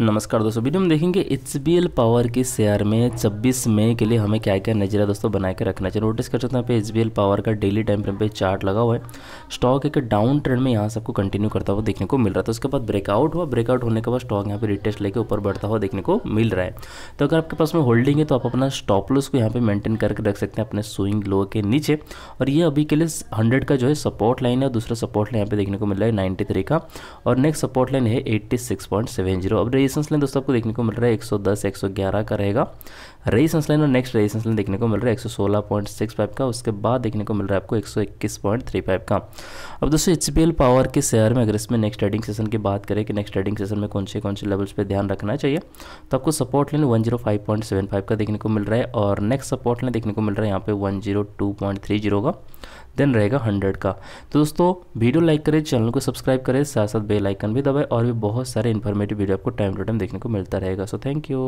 नमस्कार दोस्तों वीडियो में देखेंगे एच पावर के शेयर में 26 मई के लिए हमें क्या क्या नजरिया दोस्तों बना के रखना चाहिए नोटिस कर सकते हैं पे एच पावर का डेली टाइम फ्रेम पे चार्ट लगा हुआ है स्टॉक एक डाउन ट्रेंड में यहाँ सबको कंटिन्यू करता हुआ देखने को मिल रहा था तो उसके बाद ब्रेकआउट हुआ ब्रेकआउट होने के बाद स्टॉक यहाँ पर रिटेस्ट लेकर ऊपर बढ़ता हुआ देखने को मिल रहा है तो अगर आपके पास में होल्डिंग है तो आप अपना स्टॉप लॉस को यहाँ पर मेंटेन करके रख सकते हैं अपने स्विंग लो के नीचे और ये अभी के लिए हंड्रेड का जो है सपोर्ट लाइन है दूसरा सपोर्ट लाइन यहाँ पे देखने को मिल रहा है नाइन्टी का और नेक्स्ट सपोर्ट लाइन है एट्टी अब रेजिस्टेंस लाइन दोस्तों आपको देखने को मिल रहा है 110 111 का रहेगा रेजिस्टेंस लाइन और नेक्स्ट रेजिस्टेंस लाइन देखने को मिल रहा है 116.65 का उसके बाद देखने को मिल रहा है आपको 121.35 का अब दोस्तों एच पावर के शेयर में अगर इसमें नेक्स्ट ट्रेडिंग सेशन की बात करें कि नेक्स्ट ट्रेडिंग सेशन में कौन से कौन से लेवल्स पे ध्यान रखना चाहिए तो आपको सपोर्ट सेवन 105.75 का देखने को मिल रहा है और नेक्स्ट सपोर्ट लेने देखने को मिल रहा है यहाँ पे 102.30 का देन रहेगा हंड्रेड का तो दोस्तों वीडियो लाइक करें चैनल को सब्सक्राइब करें साथ साथ बेल आइकन भी दबाए और भी बहुत सारे इन्फॉर्मेटिव वीडियो आपको टाइम टू टाइम देखने को मिलता रहेगा सो थैंक यू